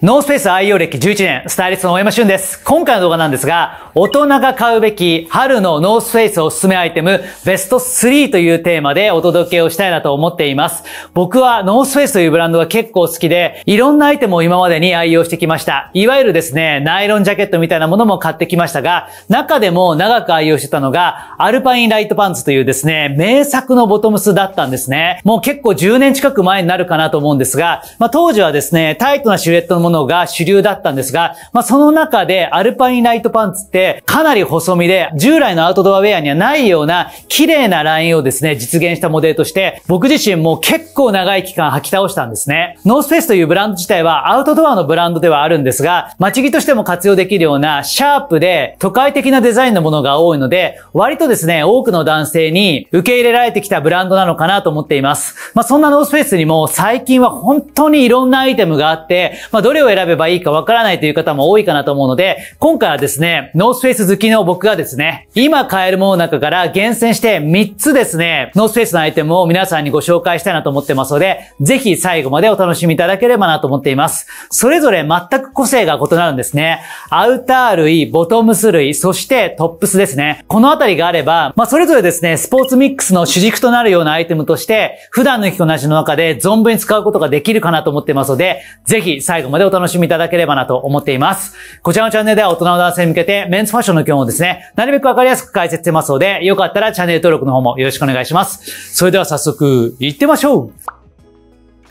ノースペース愛用歴11年、スタイリストの大山俊です。今回の動画なんですが、大人が買うべき春のノースペースおすすめアイテム、ベスト3というテーマでお届けをしたいなと思っています。僕はノースペースというブランドが結構好きで、いろんなアイテムを今までに愛用してきました。いわゆるですね、ナイロンジャケットみたいなものも買ってきましたが、中でも長く愛用してたのが、アルパインライトパンツというですね、名作のボトムスだったんですね。もう結構10年近く前になるかなと思うんですが、まあ当時はですね、タイトなシルエットのものが主流だったんですが、まあ、その中でアルパインライトパンツってかなり細身で、従来のアウトドアウェアにはないような綺麗なラインをですね、実現したモデルとして、僕自身も結構長い期間履き倒したんですね。ノースフェイスというブランド自体はアウトドアのブランドではあるんですが、街着としても活用できるようなシャープで都会的なデザインのものが多いので、割とですね、多くの男性に受け入れられてきたブランドなのかなと思っています。まあ、そんなノースフェイスにも最近は本当にいろんなアイテムがあって、まあ、どれれを選べばいいかわからないという方も多いかなと思うので、今回はですね、ノースフェイス好きの僕がですね、今買えるものの中から厳選して3つですね、ノースフェイスのアイテムを皆さんにご紹介したいなと思ってますので、ぜひ最後までお楽しみいただければなと思っています。それぞれ全く個性が異なるんですね。アウター類、ボトムス類、そしてトップスですね。このあたりがあれば、まあ、それぞれですね、スポーツミックスの主軸となるようなアイテムとして、普段の着こなしの中で存分に使うことができるかなと思ってますので、ぜひ最後までおお楽しみいただければなと思っています。こちらのチャンネルでは大人の男性に向けてメンズファッションの基本をですね、なるべくわかりやすく解説してますので、よかったらチャンネル登録の方もよろしくお願いします。それでは早速、行ってみましょう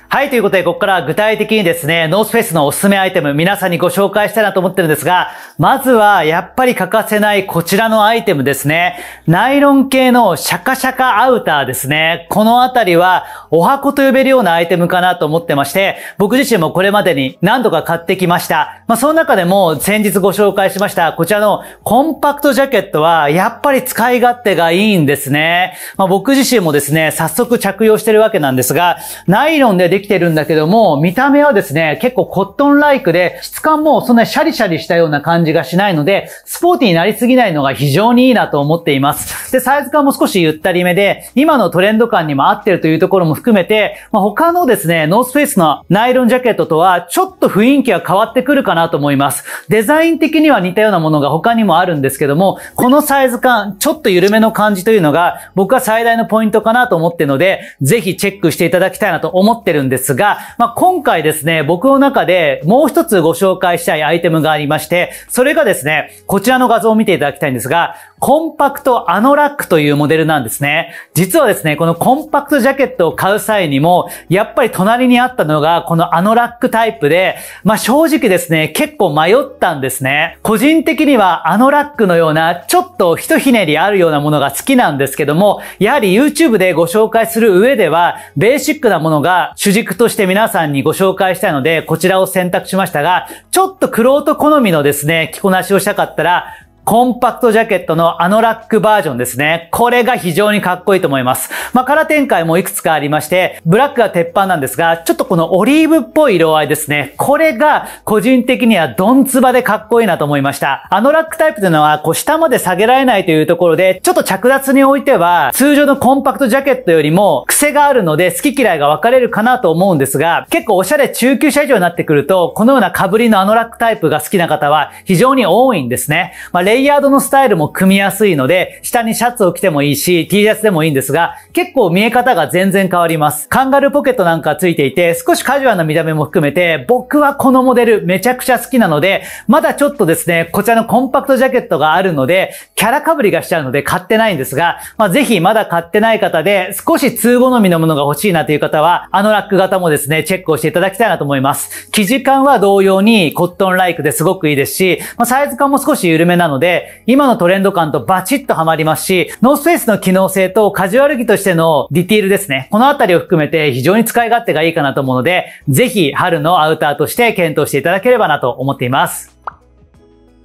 はい、ということで、ここから具体的にですね、ノースフェイスのおすすめアイテム、皆さんにご紹介したいなと思ってるんですが、まずは、やっぱり欠かせないこちらのアイテムですね。ナイロン系のシャカシャカアウターですね。このあたりは、お箱と呼べるようなアイテムかなと思ってまして、僕自身もこれまでに何度か買ってきました。まあ、その中でも、先日ご紹介しました、こちらのコンパクトジャケットは、やっぱり使い勝手がいいんですね。まあ、僕自身もですね、早速着用してるわけなんですが、ナイロンででできてるんだけども、見た目はですね、結構コットンライクで、質感もそんなシャリシャリしたような感じがしないので、スポーティーになりすぎないのが非常にいいなと思っています。で、サイズ感も少しゆったりめで、今のトレンド感にも合ってるというところも含めて、まあ、他のですね、ノースフェイスのナイロンジャケットとは、ちょっと雰囲気が変わってくるかなと思います。デザイン的には似たようなものが他にもあるんですけども、このサイズ感、ちょっと緩めの感じというのが、僕は最大のポイントかなと思ってるので、ぜひチェックしていただきたいなと思ってるんですんですが、まあ、今回ですね、僕の中でもう一つご紹介したいアイテムがありまして、それがですね、こちらの画像を見ていただきたいんですが、コンパクトアノラックというモデルなんですね。実はですね、このコンパクトジャケットを買う際にも、やっぱり隣にあったのがこのアノラックタイプで、まあ、正直ですね、結構迷ったんですね。個人的にはアノラックのようなちょっとひとひねりあるようなものが好きなんですけども、やはり YouTube でご紹介する上では、ベーシックなものが主軸として皆さんにご紹介したいので、こちらを選択しましたが、ちょっとクロート好みのですね、着こなしをしたかったら、コンパクトジャケットのあのラックバージョンですね。これが非常にかっこいいと思います。まあ、カラー展開もいくつかありまして、ブラックが鉄板なんですが、ちょっとこのオリーブっぽい色合いですね。これが個人的にはドンツバでかっこいいなと思いました。あのラックタイプというのは、こう下まで下げられないというところで、ちょっと着脱においては、通常のコンパクトジャケットよりも癖があるので好き嫌いが分かれるかなと思うんですが、結構おしゃれ中級者以上になってくると、このような被りのあのラックタイプが好きな方は非常に多いんですね。まあレイヤードのスタイルも組みやすいので、下にシャツを着てもいいし、T シャツでもいいんですが、結構見え方が全然変わります。カンガルーポケットなんかついていて、少しカジュアルな見た目も含めて、僕はこのモデルめちゃくちゃ好きなので、まだちょっとですね、こちらのコンパクトジャケットがあるので、キャラ被りがしちゃうので買ってないんですが、まあ、ぜひまだ買ってない方で、少し通好みのものが欲しいなという方は、あのラック型もですね、チェックをしていただきたいなと思います。生地感は同様にコットンライクですごくいいですし、まあ、サイズ感も少し緩めなので、で、今のトレンド感とバチッとハマりますし、ノースフェイスの機能性とカジュアル着としてのディティールですね。このあたりを含めて非常に使い勝手がいいかなと思うので、ぜひ春のアウターとして検討していただければなと思っています。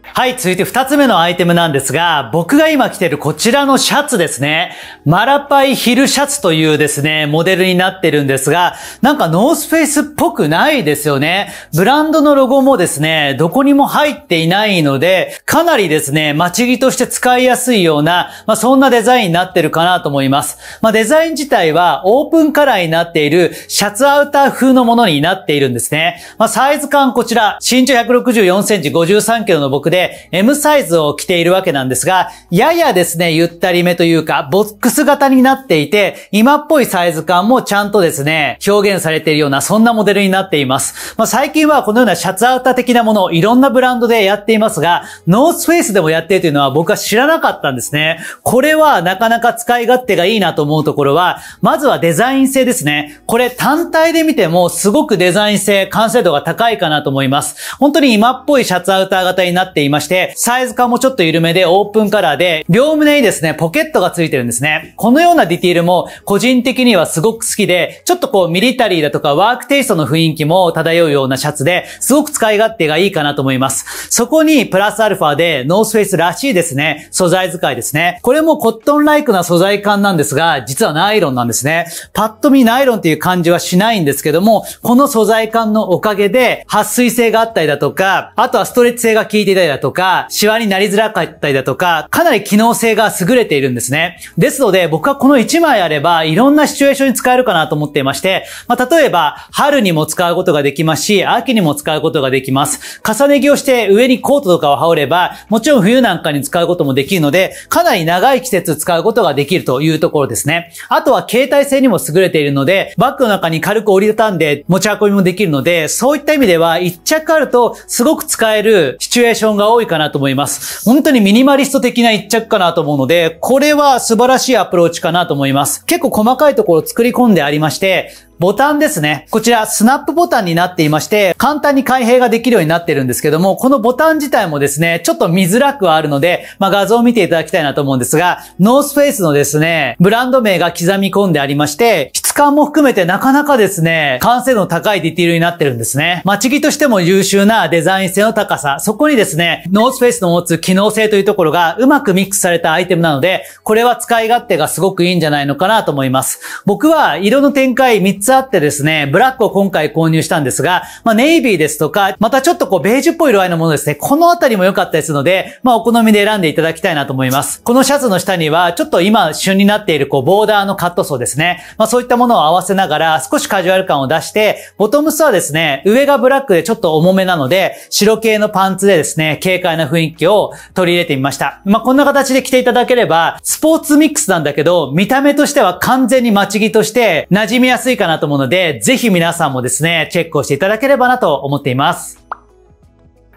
はい、続いて2つ目のアイテムなんですが、僕が今着てるこちらのシャツですね。マラパイヒルシャツというですね、モデルになってるんですが、なんかノースフェイスっぽくないですよね。ブランドのロゴもですね、どこにも入っていないので、かなりですね、待ち着として使いやすいような、まあそんなデザインになってるかなと思います。まあデザイン自体はオープンカラーになっているシャツアウター風のものになっているんですね。まあサイズ感こちら、身長164センチ53キロの僕で M サイズを着ているわけなんですが、ややですね、ゆったりめというか、ボックス型になっていて、今っぽいサイズ感もちゃんとですね、表現されているような、そんなモデルになっています。まあ、最近はこのようなシャツアウター的なものをいろんなブランドでやっていますが、ノースフェイスでもやっているというのは僕は知らなかったんですね。これはなかなか使い勝手がいいなと思うところは、まずはデザイン性ですね。これ単体で見てもすごくデザイン性、完成度が高いかなと思います。本当に今っぽいシャツアウター型になってていまして、サイズ感もちょっと緩めでオープンカラーで、両胸にですね、ポケットがついてるんですね。このようなディティールも個人的にはすごく好きで、ちょっとこうミリタリーだとかワークテイストの雰囲気も漂うようなシャツで、すごく使い勝手がいいかなと思います。そこにプラスアルファでノースフェイスらしいですね、素材使いですね。これもコットンライクな素材感なんですが、実はナイロンなんですね。パッと見ナイロンっていう感じはしないんですけども、この素材感のおかげで、撥水性があったりだとか、あとはストレッチ性が効いていたりだとか、シワになりづらかったりだとか、かなり機能性が優れているんですね。ですので、僕はこの1枚あれば、いろんなシチュエーションに使えるかなと思っていまして、まあ、例えば、春にも使うことができますし、秋にも使うことができます。重ね着をして上にコートとかを羽織れば、もちろん冬なんかに使うこともできるので、かなり長い季節使うことができるというところですね。あとは携帯性にも優れているので、バッグの中に軽く折りたたんで持ち運びもできるので、そういった意味では1着あるとすごく使えるシチュエーションがが多いかなと思います。本当にミニマリスト的な一着かなと思うので、これは素晴らしいアプローチかなと思います。結構細かいところを作り込んでありまして、ボタンですね。こちら、スナップボタンになっていまして、簡単に開閉ができるようになってるんですけども、このボタン自体もですね、ちょっと見づらくはあるので、まあ、画像を見ていただきたいなと思うんですが、ノースフェイスのですね、ブランド名が刻み込んでありまして、質感も含めてなかなかですね、完成度の高いディティールになってるんですね。まちぎとしても優秀なデザイン性の高さ、そこにですね、ノースフェイスの持つ機能性というところがうまくミックスされたアイテムなので、これは使い勝手がすごくいいんじゃないのかなと思います。僕は色の展開3つつあってですね、ブラックを今回購入したんですが、まあ、ネイビーですとか、またちょっとこうベージュっぽい色合いのものですね、このあたりも良かったですので、まあ、お好みで選んでいただきたいなと思います。このシャツの下には、ちょっと今旬になっているこうボーダーのカットソーですね。まあ、そういったものを合わせながら、少しカジュアル感を出して、ボトムスはですね、上がブラックでちょっと重めなので、白系のパンツでですね、軽快な雰囲気を取り入れてみました。まあ、こんな形で着ていただければ、スポーツミックスなんだけど、見た目としては完全に待ち着として馴染みやすいかなとと思うので、ぜひ皆さんもですね、チェックをしていただければなと思っています。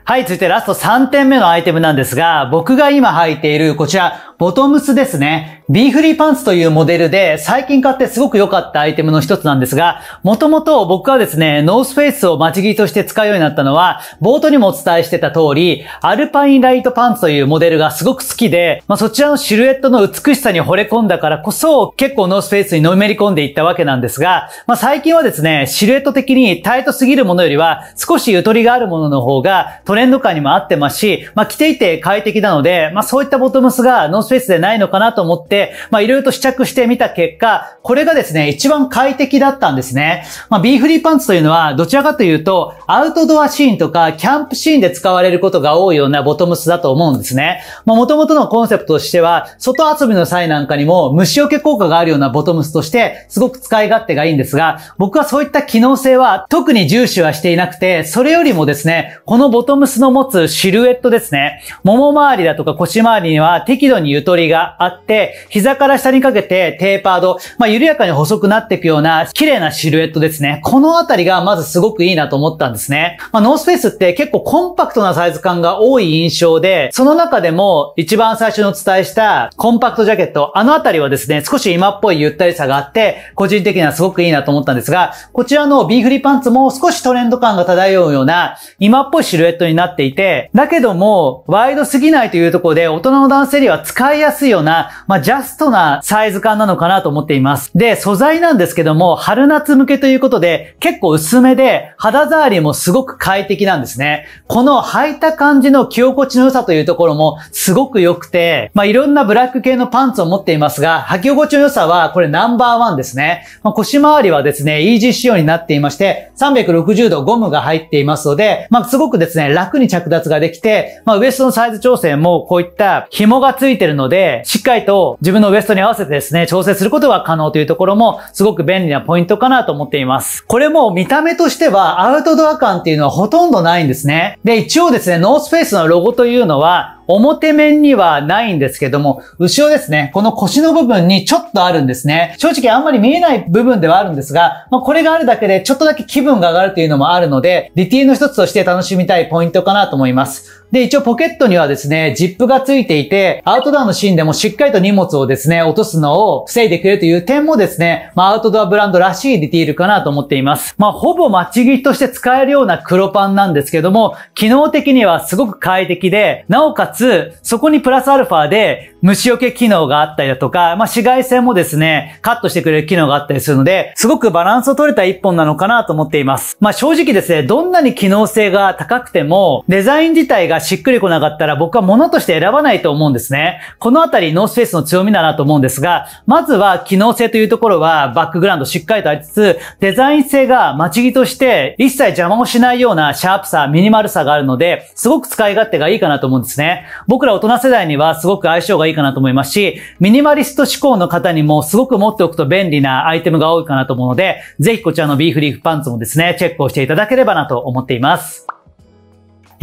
はい、続いてラスト3点目のアイテムなんですが、僕が今履いているこちら、ボトムスですね。ビーフリーパンツというモデルで、最近買ってすごく良かったアイテムの一つなんですが、もともと僕はですね、ノースフェイスを待ち切りとして使うようになったのは、冒頭にもお伝えしてた通り、アルパインライトパンツというモデルがすごく好きで、まあ、そちらのシルエットの美しさに惚れ込んだからこそ、結構ノースフェイスにのめり込んでいったわけなんですが、まあ、最近はですね、シルエット的にタイトすぎるものよりは、少しゆとりがあるものの方が、トレンド感にも合ってますし、まあ、着ていて快適なので、まあ、そういったボトムスがノーススペースでないのかなと思って、まあいろいろと試着してみた結果、これがですね、一番快適だったんですね。まあ B フリーパンツというのは、どちらかというと、アウトドアシーンとか、キャンプシーンで使われることが多いようなボトムスだと思うんですね。まあ元々のコンセプトとしては、外遊びの際なんかにも虫除け効果があるようなボトムスとして、すごく使い勝手がいいんですが、僕はそういった機能性は特に重視はしていなくて、それよりもですね、このボトムスの持つシルエットですね、もも周りだとか腰周りには適度にゆとりがあって、膝から下にかけてテーパード、まあ、緩やかに細くなっていくような綺麗なシルエットですね。このあたりがまずすごくいいなと思ったんですね。まあ、ノースフェイスって結構コンパクトなサイズ感が多い印象で、その中でも一番最初にお伝えしたコンパクトジャケット、あのあたりはですね、少し今っぽいゆったりさがあって、個人的にはすごくいいなと思ったんですが、こちらの B フリパンツも少しトレンド感が漂うような今っぽいシルエットになっていて、だけども、ワイドすぎないというところで大人の男性には使使いやすいような、まあ、ジャストなサイズ感なのかなと思っています。で、素材なんですけども、春夏向けということで、結構薄めで、肌触りもすごく快適なんですね。この履いた感じの着心地の良さというところも、すごく良くて、まあ、いろんなブラック系のパンツを持っていますが、履き心地の良さは、これナンバーワンですね。まあ、腰回りはですね、イージー仕様になっていまして、360度ゴムが入っていますので、まあ、すごくですね、楽に着脱ができて、まあ、ウエストのサイズ調整も、こういった紐がついてるので、しっかりと自分のウエストに合わせてですね、調整することが可能というところも、すごく便利なポイントかなと思っています。これも見た目としては、アウトドア感っていうのはほとんどないんですね。で、一応ですね、ノースフェイスのロゴというのは、表面にはないんですけども、後ろですね、この腰の部分にちょっとあるんですね。正直あんまり見えない部分ではあるんですが、まあ、これがあるだけでちょっとだけ気分が上がるというのもあるので、ディティの一つとして楽しみたいポイントかなと思います。で、一応ポケットにはですね、ジップが付いていて、アウトドアのシーンでもしっかりと荷物をですね、落とすのを防いでくれるという点もですね、まあアウトドアブランドらしいディティールかなと思っています。まあほぼ待ち切りとして使えるような黒パンなんですけども、機能的にはすごく快適で、なおかつつ、そこにプラスアルファで虫除け機能があったりだとか、まあ、紫外線もですね、カットしてくれる機能があったりするので、すごくバランスを取れた一本なのかなと思っています。まあ、正直ですね、どんなに機能性が高くても、デザイン自体がしっくりこなかったら僕は物として選ばないと思うんですね。このあたりノースフェイスの強みだなと思うんですが、まずは機能性というところはバックグラウンドしっかりとありつつ、デザイン性が待ち着として一切邪魔をしないようなシャープさ、ミニマルさがあるので、すごく使い勝手がいいかなと思うんですね。僕ら大人世代にはすごく相性がいいかなと思いますし、ミニマリスト志向の方にもすごく持っておくと便利なアイテムが多いかなと思うので、ぜひこちらのビーフリーフパンツもですね、チェックをしていただければなと思っています。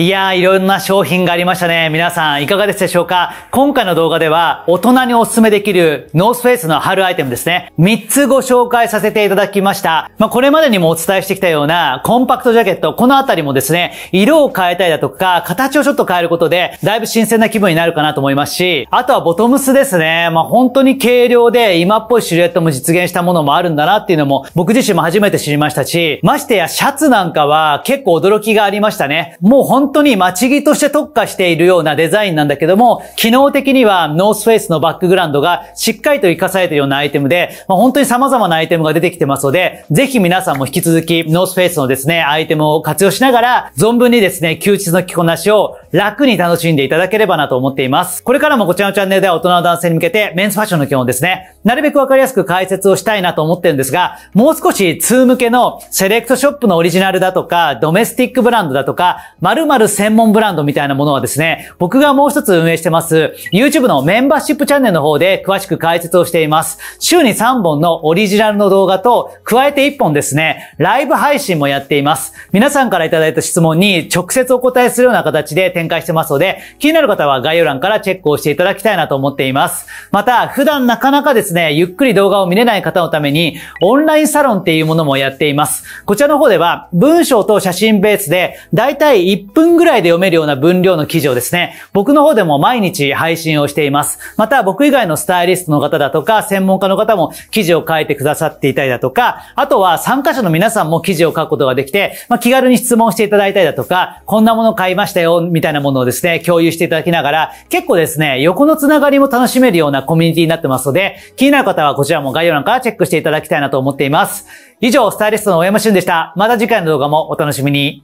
いやー、いろんな商品がありましたね。皆さん、いかがでしたでしょうか今回の動画では、大人にお勧めできる、ノースフェイスの春アイテムですね。3つご紹介させていただきました。まあ、これまでにもお伝えしてきたような、コンパクトジャケット、このあたりもですね、色を変えたりだとか、形をちょっと変えることで、だいぶ新鮮な気分になるかなと思いますし、あとはボトムスですね。まあ、本当に軽量で、今っぽいシルエットも実現したものもあるんだなっていうのも、僕自身も初めて知りましたし、ましてやシャツなんかは、結構驚きがありましたね。もう本当に街着として特化しているようなデザインなんだけども、機能的にはノースフェイスのバックグラウンドがしっかりと活かされているようなアイテムで、まあ、本当に様々なアイテムが出てきてますので、ぜひ皆さんも引き続きノースフェイスのですね、アイテムを活用しながら、存分にですね、休日の着こなしを楽に楽しんでいただければなと思っています。これからもこちらのチャンネルでは大人の男性に向けて、メンズファッションの基本ですね、なるべくわかりやすく解説をしたいなと思ってるんですが、もう少し通向けのセレクトショップのオリジナルだとか、ドメスティックブランドだとか、〇○る専門ブランドみたいなものはですね、僕がもう一つ運営してます、YouTube のメンバーシップチャンネルの方で詳しく解説をしています。週に3本のオリジナルの動画と、加えて1本ですね、ライブ配信もやっています。皆さんからいただいた質問に直接お答えするような形で展開してますので、気になる方は概要欄からチェックをしていただきたいなと思っています。また、普段なかなかですね、ゆっくり動画を見れない方のために、オンラインサロンっていうものもやっています。こちらの方では、文章と写真ベースで、だいたい1分分ぐらいで読めるような分量の記事をですね、僕の方でも毎日配信をしています。また僕以外のスタイリストの方だとか、専門家の方も記事を書いてくださっていたりだとか、あとは参加者の皆さんも記事を書くことができて、まあ、気軽に質問していただいたりだとか、こんなもの買いましたよ、みたいなものをですね、共有していただきながら、結構ですね、横のつながりも楽しめるようなコミュニティになってますので、気になる方はこちらも概要欄からチェックしていただきたいなと思っています。以上、スタイリストの大山俊でした。また次回の動画もお楽しみに。